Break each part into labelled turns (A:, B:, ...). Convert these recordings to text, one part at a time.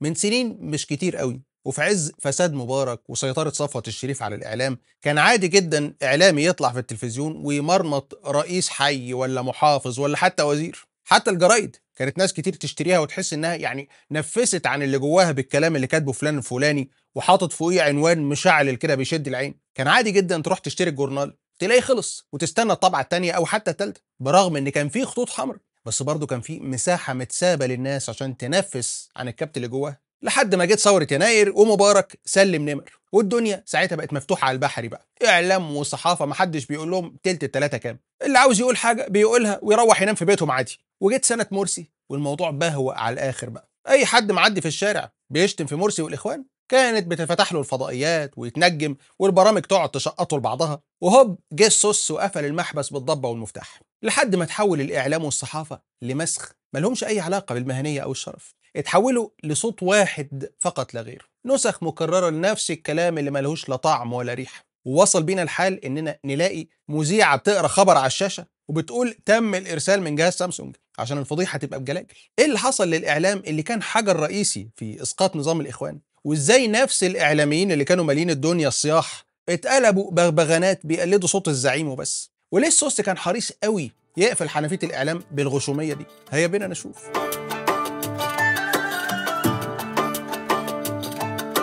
A: من سنين مش كتير قوي وفي عز فساد مبارك وسيطرة صفوة الشريف على الإعلام كان عادي جدا إعلامي يطلع في التلفزيون ويمرمط رئيس حي ولا محافظ ولا حتى وزير حتى الجرايد كانت ناس كتير تشتريها وتحس انها يعني نفست عن اللي جواها بالكلام اللي كاتبه فلان الفلاني وحاطط فوقيه عنوان مشعل كده بيشد العين كان عادي جدا تروح تشتري الجورنال تلاقيه خلص وتستنى الطبعه الثانيه او حتى الثالثه برغم ان كان في خطوط حمراء بس برضه كان في مساحه متسابه للناس عشان تنفس عن الكبت اللي جوه لحد ما جت ثوره يناير ومبارك سلم نمر والدنيا ساعتها بقت مفتوحه على البحري بقى اعلام وصحافه محدش بيقول لهم تلت التلاته كام اللي عاوز يقول حاجه بيقولها ويروح ينام في بيتهم عادي وجت سنه مرسي والموضوع بهوأ على الاخر بقى اي حد معدي في الشارع بيشتم في مرسي والاخوان كانت بتفتح له الفضائيات ويتنجم والبرامج تقعد تشقطه لبعضها وهوب جه السوس وقفل المحبس بالضبه والمفتاح لحد ما تحول الاعلام والصحافه لمسخ ملهمش اي علاقه بالمهنيه او الشرف اتحولوا لصوت واحد فقط لا غير نسخ مكرره لنفس الكلام اللي ملهوش لا طعم ولا ريحه ووصل بينا الحال اننا نلاقي مذيعه بتقرا خبر على الشاشه وبتقول تم الارسال من جهاز سامسونج عشان الفضيحه تبقى بجلاجل ايه اللي حصل للاعلام اللي كان حجر رئيسي في اسقاط نظام الاخوان وازاي نفس الاعلاميين اللي كانوا مالين الدنيا الصياح اتقلبوا بغبغانات بيقلدوا صوت الزعيم وبس وليه السوس كان حريص قوي يقفل حنفيه الاعلام بالغشوميه دي هيا بينا نشوف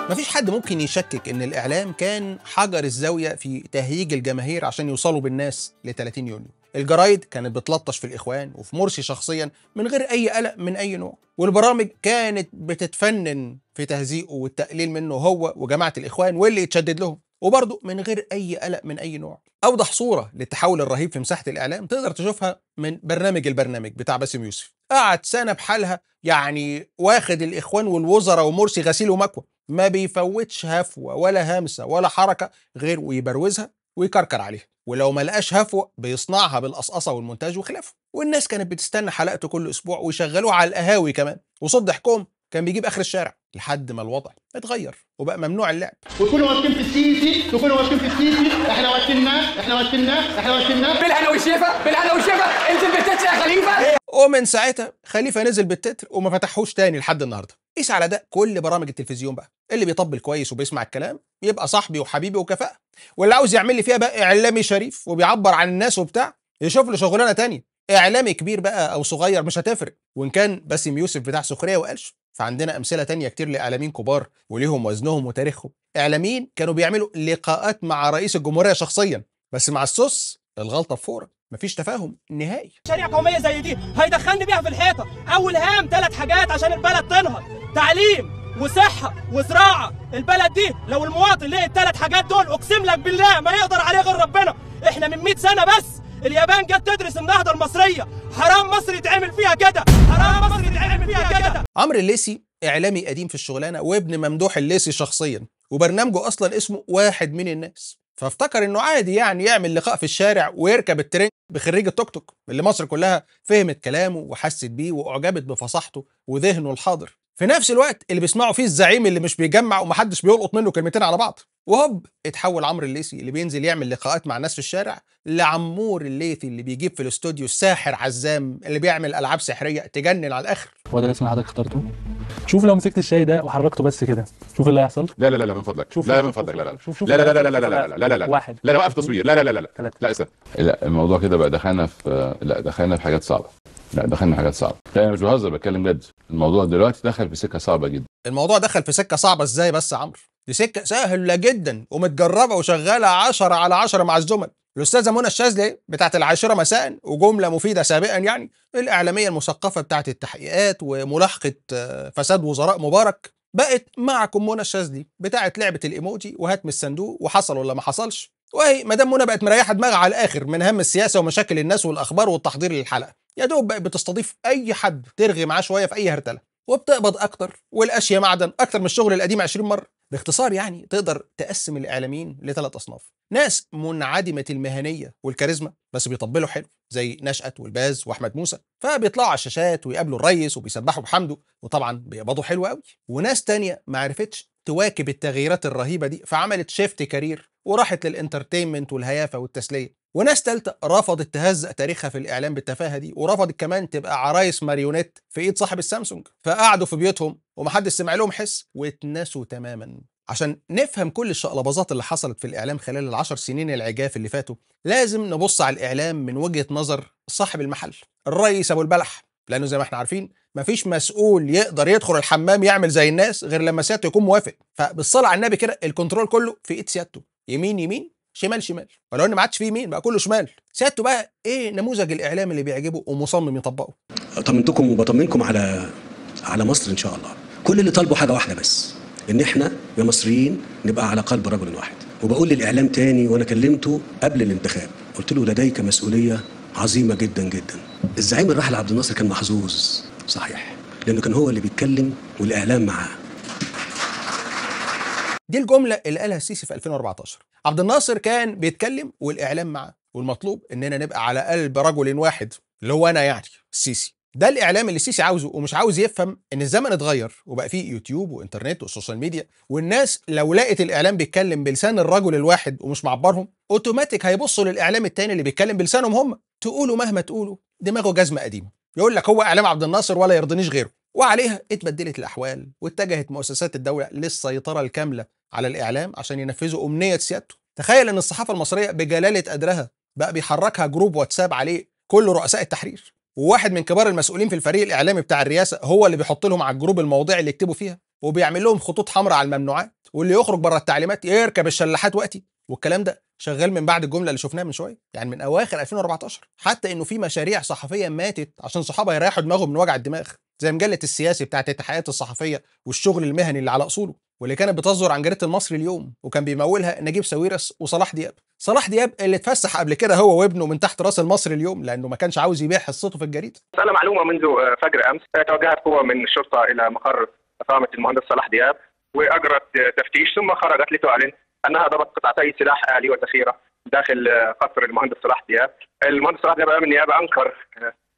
A: مفيش حد ممكن يشكك ان الاعلام كان حجر الزاويه في تهييج الجماهير عشان يوصلوا بالناس ل 30 يونيو الجرايد كانت بتلطش في الإخوان وفي مرسي شخصيا من غير أي قلق من أي نوع والبرامج كانت بتتفنن في تهزيقه والتقليل منه هو وجماعة الإخوان واللي يتشدد لهم وبرضه من غير أي قلق من أي نوع أوضح صورة للتحول الرهيب في مساحة الإعلام تقدر تشوفها من برنامج البرنامج بتاع باسم يوسف قعد سنة بحالها يعني واخد الإخوان والوزراء ومرسي غسيل ومكوى ما بيفوتش هفوة ولا همسة ولا حركة غير ويبروزها ويكركر عليها ولو ما لقاش هفوة بيصنعها بالقصقصة والمونتاج وخلافه والناس كانت بتستنى حلقته كل أسبوع ويشغلوه على القهاوي كمان وصوت ضحكهم كان بيجيب آخر الشارع لحد ما الوضع اتغير وبقى ممنوع اللعب وكلوا واقفين في السيسي وكلوا واقفين في السيسي احنا وكلناه احنا وكلناه احنا وكلناه بالهنا والشفا بالهنا والشفا انزل بالتتر يا خليفه ومن ساعتها خليفه نزل بالتتر وما فتحوش تاني لحد النهارده قيس على ده كل برامج التلفزيون بقى اللي بيطبل كويس وبيسمع الكلام يبقى صاحبي وحبيبي وكفاءه واللي عاوز يعمل لي فيها بقى اعلامي شريف وبيعبر عن الناس وبتاع يشوف له شغلانه تانية اعلامي كبير بقى او صغير مش هتفرق وان كان باسم يوسف بتاع سخريه وقالش فعندنا امثله تانية كتير لاعلاميين كبار وليهم وزنهم وتاريخهم اعلاميين كانوا بيعملوا لقاءات مع رئيس الجمهوريه شخصيا بس مع السوس الغلطه فورا مفيش تفاهم نهائي مشاريع قوميه زي دي هيدخلني بيها في الحيطه اول هام ثلاث حاجات عشان البلد تنهض تعليم وصحه وزراعه البلد دي لو المواطن لقى الثلاث حاجات دول اقسم لك بالله ما يقدر عليه غير ربنا احنا من 100 سنه بس اليابان جت تدرس النهضه المصريه حرام مصر يتعمل فيها كده حرام مصر يتعمل فيها كده عمرو الليسي اعلامي قديم في الشغلانه وابن ممدوح الليسي شخصيا وبرنامجه اصلا اسمه واحد من الناس فافتكر انه عادي يعني يعمل لقاء في الشارع ويركب الترين بخريج التوك توك اللي مصر كلها فهمت كلامه وحست بيه واعجبت بفصاحته وذهنه الحاضر في نفس الوقت اللي بيسمعوا فيه الزعيم اللي مش بيجمع ومحدش بيلقط منه كلمتين على بعض وهوب اتحول عمرو الليثي اللي بينزل يعمل لقاءات مع الناس في الشارع لعمور الليثي اللي بيجيب في الاستوديو الساحر عزام اللي بيعمل العاب سحريه تجنن على الاخر هو ده اللي حضرتك اخترته؟ شوف لو مسكت الشاي ده وحركته بس كده شوف اللي هيحصل لا لا لا من فضلك شوف لا من فضلك لا لا شوف لا لا لا لا لا لا لا لا لا واحد لا لا وقف تصوير لا لا لا لا لا استنى لا الموضوع كده بقى دخلنا في لا دخلنا في حاجات صعبه لا دخلنا حاجات صعبه لا انا مش بهزر بتكلم جد الموضوع دلوقتي دخل في سكه صعبه جدا الموضوع دخل في سكه صعبه ازاي بس يا عمرو دي سكه سهله جدا ومتجربه وشغاله 10 على 10 مع الزملاء الاستاذه منى الشاذلي بتاعت العاشره مساء وجمله مفيده سابقا يعني الاعلاميه المثقفه بتاعت التحقيقات وملاحقه آه، فساد وزراء مبارك بقت معكم منى الشاذلي بتاعت لعبه الايموجي وهتم الصندوق وحصل ولا ما حصلش وهي مدام منى بقت مريحه دماغها على الاخر من هم السياسه ومشاكل الناس والاخبار والتحضير للحلقه يا دوب بقت بتستضيف اي حد ترغي معاه شويه في اي هرتله وبتقبض اكتر والاشياء معدن اكتر من الشغل القديم 20 مره باختصار يعني تقدر تقسم الاعلاميين لثلاث اصناف ناس منعدمه المهنيه والكاريزما بس بيطبلوا حلو زي نشأت والباز واحمد موسى فبيطلعوا على الشاشات ويقابلوا الريس وبيسبحوا بحمده وطبعا بيقبضوا حلو قوي وناس تانية ما عرفتش تواكب التغييرات الرهيبه دي فعملت شيفت كارير وراحت للانترتينمنت والهيافه والتسليه وناس تالتة رفضت تهزق تاريخها في الإعلام بالتفاهة دي ورفضت كمان تبقى عرايس ماريونيت في إيد صاحب السامسونج فقعدوا في بيوتهم ومحدش سمع لهم حس واتنسوا تماما عشان نفهم كل الشقلباظات اللي حصلت في الإعلام خلال العشر سنين العجاف اللي فاتوا لازم نبص على الإعلام من وجهة نظر صاحب المحل الرئيس أبو البلح لأنه زي ما احنا عارفين مفيش مسؤول يقدر يدخل الحمام يعمل زي الناس غير لما سيادته يكون موافق فبالصلاة على النبي كده الكنترول كله في إيد سيادته يمين يمين شمال شمال ولو ان ما عادش فيه يمين بقى كله شمال سيادته بقى ايه نموذج الاعلام اللي بيعجبه ومصمم يطبقه طمنتكم وبطمنكم على على مصر ان شاء الله كل اللي طالبه حاجه واحده بس ان احنا يا مصريين نبقى على قلب رجل واحد وبقول للاعلام تاني وانا كلمته قبل الانتخاب قلت له لديك مسؤوليه عظيمه جدا جدا الزعيم الراحل عبد الناصر كان محظوظ صحيح لانه كان هو اللي بيتكلم والاعلام معاه دي الجمله اللي قالها السيسي في 2014 عبد الناصر كان بيتكلم والاعلام معاه والمطلوب اننا نبقى على قلب رجل واحد اللي هو انا يعني السيسي ده الاعلام اللي السيسي عاوزه ومش عاوز يفهم ان الزمن اتغير وبقى فيه يوتيوب وانترنت والسوشيال ميديا والناس لو لقت الاعلام بيتكلم بلسان الرجل الواحد ومش معبرهم اوتوماتيك هيبصوا للاعلام التاني اللي بيتكلم بلسانهم هم تقولوا مهما تقولوا دماغه جزمه قديمه يقول لك هو اعلام عبد الناصر ولا يرضنيش غيره وعليها اتبدلت الاحوال واتجهت مؤسسات الدوله للسيطره الكامله على الاعلام عشان ينفذوا امنيه سيادته تخيل ان الصحافه المصريه بجلاله قدرها بقى بيحركها جروب واتساب عليه كل رؤساء التحرير وواحد من كبار المسؤولين في الفريق الاعلامي بتاع الرئاسه هو اللي بيحط لهم على الجروب المواضيع اللي يكتبوا فيها وبيعمل لهم خطوط حمراء على الممنوعات واللي يخرج بره التعليمات يركب الشلاحات وقتي والكلام ده شغال من بعد الجمله اللي شفناها من شويه يعني من اواخر 2014 حتى انه في مشاريع صحفيه ماتت عشان صحابها يريحوا دماغهم من وجع الدماغ زي مجله السياسي بتاعت الاتحادات الصحفيه والشغل المهني اللي على اصوله واللي كانت بتصدر عن جريده المصري اليوم وكان بيمولها نجيب ساويرس وصلاح دياب صلاح دياب اللي اتفسح قبل كده هو وابنه من تحت راس المصري اليوم لانه ما كانش عاوز يبيع حصته في الجريده انا معلومه منذ آه، فجر امس آه، توجهت قوه من الشرطه الى مقر اقامه المهندس صلاح دياب واجرت آه، تفتيش ثم خرجت لتعلن انها ضبط قطعتي سلاح الي وذخيره داخل قصر المهندس صلاح دياب المهندس صلاح دياب امام النيابه انكر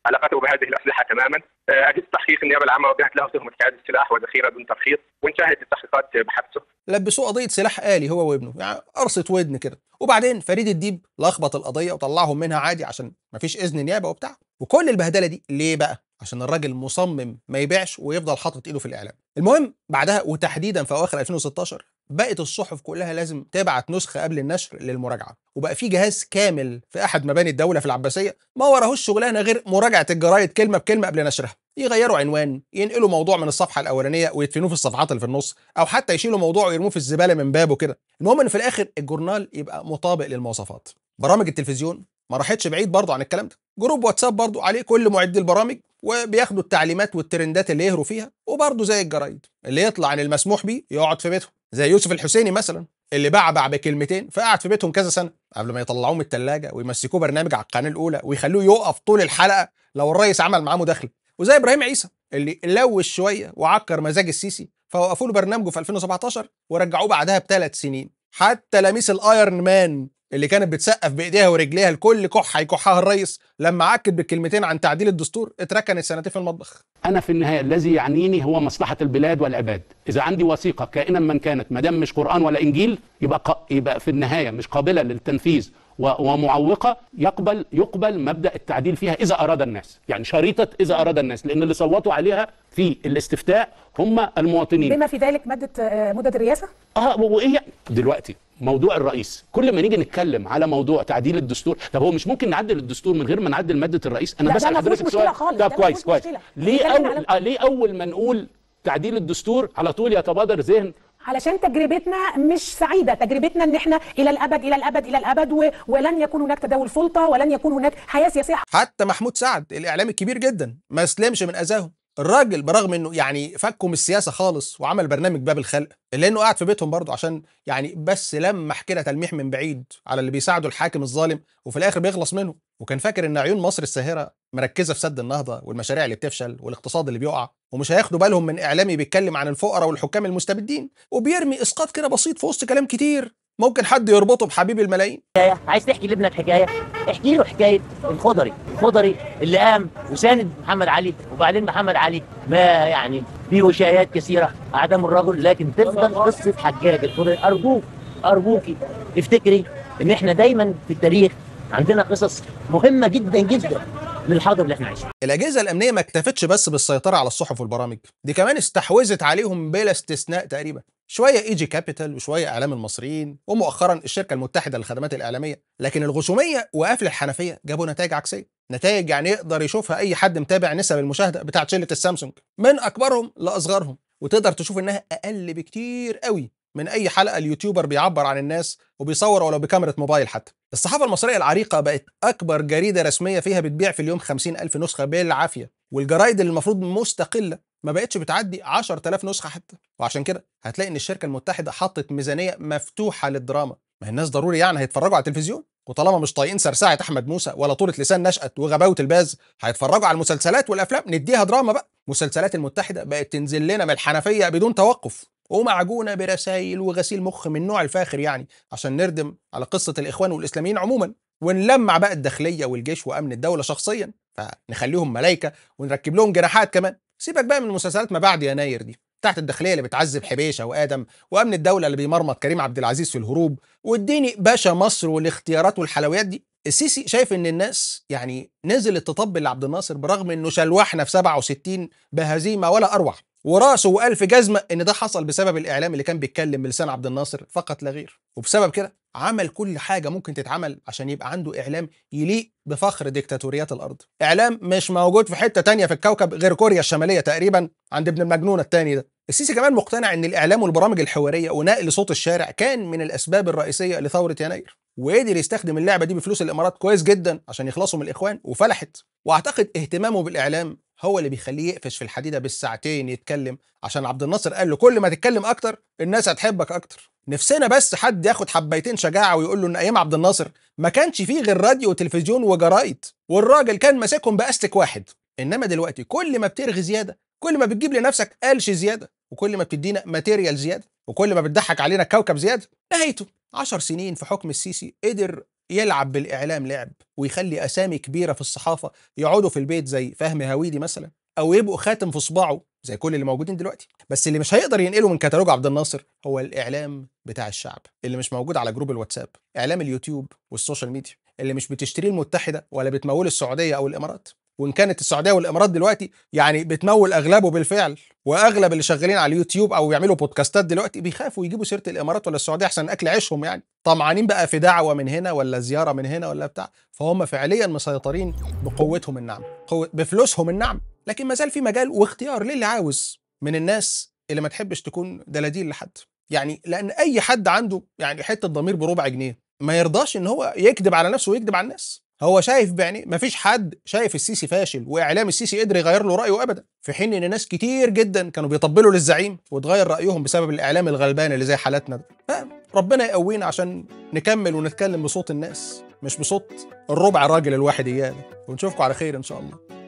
A: علاقته بهذه الاسلحه تماما آه، اجهزه تحقيق النيابه العامه وجهت له تهمه كعاده السلاح وذخيره دون ترخيص وانتهت التحقيقات بحبسه لبسوه قضيه سلاح الي هو وابنه يعني قرصه ودن كده وبعدين فريد الديب لخبط القضيه وطلعهم منها عادي عشان ما فيش اذن نيابه وبتاع وكل البهدله دي ليه بقى عشان الراجل مصمم ما يبيعش ويفضل حاطط ايده في الاعلام المهم بعدها وتحديدا في اواخر 2016 بقت الصحف كلها لازم تبعت نسخه قبل النشر للمراجعه وبقى في جهاز كامل في احد مباني الدوله في العباسيه ما وراهوش شغلانه غير مراجعه الجرايد كلمه بكلمه قبل نشرها يغيروا عنوان ينقلوا موضوع من الصفحه الاولانيه ويدفنوه في الصفحات اللي في النص او حتى يشيلوا موضوع ويرموه في الزباله من بابه كده المهم ان في الاخر الجورنال يبقى مطابق للمواصفات برامج التلفزيون ما راحتش بعيد برضه عن الكلام ده جروب واتساب برضه عليه كل معدي البرامج وبياخدوا التعليمات والترندات اللي يهروا فيها وبرضه زي الجرايد اللي يطلع عن المسموح بيه يقعد في بيتهم زي يوسف الحسيني مثلا اللي بعبع بكلمتين فقعد في بيتهم كذا سنه قبل ما يطلعوه من الثلاجه ويمسكوه برنامج على القناه الاولى ويخلوه يقف طول الحلقه لو الرئيس عمل معاه مداخله وزي ابراهيم عيسى اللي لوش شويه وعكر مزاج السيسي فوقفوا له برنامجه في 2017 ورجعوه بعدها بثلاث سنين حتى لميس الايرن مان اللي كانت بتسقف بايديها ورجليها لكل كحه يكحها الرئيس لما عكت بالكلمتين عن تعديل الدستور اتركنت سنتين في المطبخ. انا في النهايه الذي يعنيني هو مصلحه البلاد والعباد، اذا عندي وثيقه كائنا من كانت ما دام مش قران ولا انجيل يبقى يبقى في النهايه مش قابله للتنفيذ ومعوقة يقبل يقبل مبدأ التعديل فيها إذا أراد الناس يعني شريطة إذا أراد الناس لأن اللي صوتوا عليها في الاستفتاء هم المواطنين بما في ذلك مادة آه، مدة الرئاسة؟ اه وإيه دلوقتي موضوع الرئيس كل ما نيجي نتكلم على موضوع تعديل الدستور طب هو مش ممكن نعدل الدستور من غير ما نعدل ماده الرئيس انا بسال حضرتك سؤال طب كويس كويس ليه اول آه، ليه اول ما نقول تعديل الدستور على طول يتبادر ذهن علشان تجربتنا مش سعيده تجربتنا ان احنا الى الابد الى الابد الى الابد و... ولن يكون هناك تداول سلطه ولن يكون هناك حياه سياسيه حتى محمود سعد الاعلامي الكبير جدا ما اسلمش من اذاهم الراجل برغم انه يعني فكه من السياسه خالص وعمل برنامج باب الخلق لانه قاعد في بيتهم برضه عشان يعني بس لمح كده تلميح من بعيد على اللي بيساعده الحاكم الظالم وفي الاخر بيخلص منه وكان فاكر ان عيون مصر الساهره مركزه في سد النهضه والمشاريع اللي بتفشل والاقتصاد اللي بيقع ومش هياخدوا بالهم من اعلامي بيتكلم عن الفقراء والحكام المستبدين وبيرمي اسقاط كده بسيط في وسط كلام كتير ممكن حد يربطه بحبيب الملايين عايز تحكي لابنك حكايه احكي له حكايه الخضري الخضري اللي قام وساند محمد علي وبعدين محمد علي ما يعني وشايات كثيره اعدام الرجل لكن تفضل قصه حجاج الخضري ارجوك ارجوكي افتكري ان احنا دايما في التاريخ عندنا قصص مهمه جدا جدا للحاضر اللي احنا عايشينه. الاجهزه الامنيه ما اكتفتش بس بالسيطره على الصحف والبرامج، دي كمان استحوذت عليهم بلا استثناء تقريبا. شويه ايجي كابيتال وشويه اعلام المصريين ومؤخرا الشركه المتحده للخدمات الاعلاميه، لكن الغشوميه وقفل الحنفيه جابوا نتائج عكسيه. نتائج يعني يقدر يشوفها اي حد متابع نسب المشاهده بتاعت شله السامسونج من اكبرهم لاصغرهم وتقدر تشوف انها اقل بكتير قوي من اي حلقه اليوتيوبر بيعبر عن الناس وبيصور ولو بكاميرا موبايل حتى الصحافه المصريه العريقه بقت اكبر جريده رسميه فيها بتبيع في اليوم 50 الف نسخه بالعافيه والجرايد اللي المفروض مستقله ما بقتش بتعدي 10000 نسخه حتى وعشان كده هتلاقي ان الشركه المتحده حطت ميزانيه مفتوحه للدراما ما الناس ضروري يعني هيتفرجوا على التلفزيون وطالما مش طايقين سرسعه احمد موسى ولا طوله لسان نشأت وغباوه الباز هيتفرجوا على المسلسلات والافلام نديها دراما بقى مسلسلات المتحده بقت تنزل لنا من الحنفيه بدون توقف ومعجونه برسائل وغسيل مخ من نوع الفاخر يعني عشان نردم على قصه الاخوان والاسلاميين عموما ونلمع بقى الداخليه والجيش وامن الدوله شخصيا فنخليهم ملايكه ونركب لهم جناحات كمان سيبك بقى من مسلسلات ما بعد يناير دي تحت الداخليه اللي بتعذب حبيشه وادم وامن الدوله اللي بيمرمط كريم عبد العزيز في الهروب واديني باشا مصر والاختيارات والحلويات دي السيسي شايف ان الناس يعني نزلت تطبل لعبد الناصر برغم انه شلوحنا في 67 بهزيمه ولا اروع وراسه وألف جزمة إن ده حصل بسبب الإعلام اللي كان بيتكلم بلسان عبد الناصر فقط لا غير وبسبب كده عمل كل حاجة ممكن تتعمل عشان يبقى عنده إعلام يليق بفخر ديكتاتوريات الأرض إعلام مش موجود في حتة تانية في الكوكب غير كوريا الشمالية تقريبا عند ابن المجنون التاني ده السيسي كمان مقتنع ان الاعلام والبرامج الحواريه ونقل صوت الشارع كان من الاسباب الرئيسيه لثوره يناير وقدر يستخدم اللعبه دي بفلوس الامارات كويس جدا عشان يخلصوا من الاخوان وفلحت واعتقد اهتمامه بالاعلام هو اللي بيخليه يقفش في الحديده بالساعتين يتكلم عشان عبد الناصر قال له كل ما تتكلم اكتر الناس هتحبك اكتر نفسنا بس حد ياخد حبيتين شجاعه ويقول له ان ايام عبد الناصر ما كانش فيه غير راديو وتلفزيون وجرايد والراجل كان ماسكهم باستك واحد انما دلوقتي كل ما بترغي زياده كل ما بتجيب لنفسك قالش زياده وكل ما بتدينا ماتيريال زياده وكل ما بتضحك علينا كوكب زياده نهايته 10 سنين في حكم السيسي قدر يلعب بالاعلام لعب ويخلي اسامي كبيره في الصحافه يقعدوا في البيت زي فهمي هويدي مثلا او يبقوا خاتم في صباعه زي كل اللي موجودين دلوقتي بس اللي مش هيقدر ينقله من كتالوج عبد الناصر هو الاعلام بتاع الشعب اللي مش موجود على جروب الواتساب اعلام اليوتيوب والسوشيال ميديا اللي مش بتشتريه المتحده ولا بتمول السعوديه او الامارات وان كانت السعوديه والامارات دلوقتي يعني بتمول اغلبه بالفعل واغلب اللي شغالين على اليوتيوب او بيعملوا بودكاستات دلوقتي بيخافوا يجيبوا سيره الامارات ولا السعوديه احسن اكل عيشهم يعني طمعانين بقى في دعوه من هنا ولا زياره من هنا ولا بتاع فهم فعليا مسيطرين بقوتهم النعم قوة بفلوسهم النعم لكن ما زال في مجال واختيار للي عاوز من الناس اللي ما تحبش تكون دلاديل لحد يعني لان اي حد عنده يعني حته ضمير بربع جنيه ما يرضاش ان هو يكذب على نفسه ويكذب على الناس هو شايف يعني مفيش حد شايف السيسي فاشل واعلام السيسي قدر يغير له رايه ابدا في حين ان ناس كتير جدا كانوا بيطبلوا للزعيم وتغير رايهم بسبب الاعلام الغلبان اللي زي حالاتنا ده ربنا يقوينا عشان نكمل ونتكلم بصوت الناس مش بصوت الربع راجل الواحد اياه ونشوفكم على خير ان شاء الله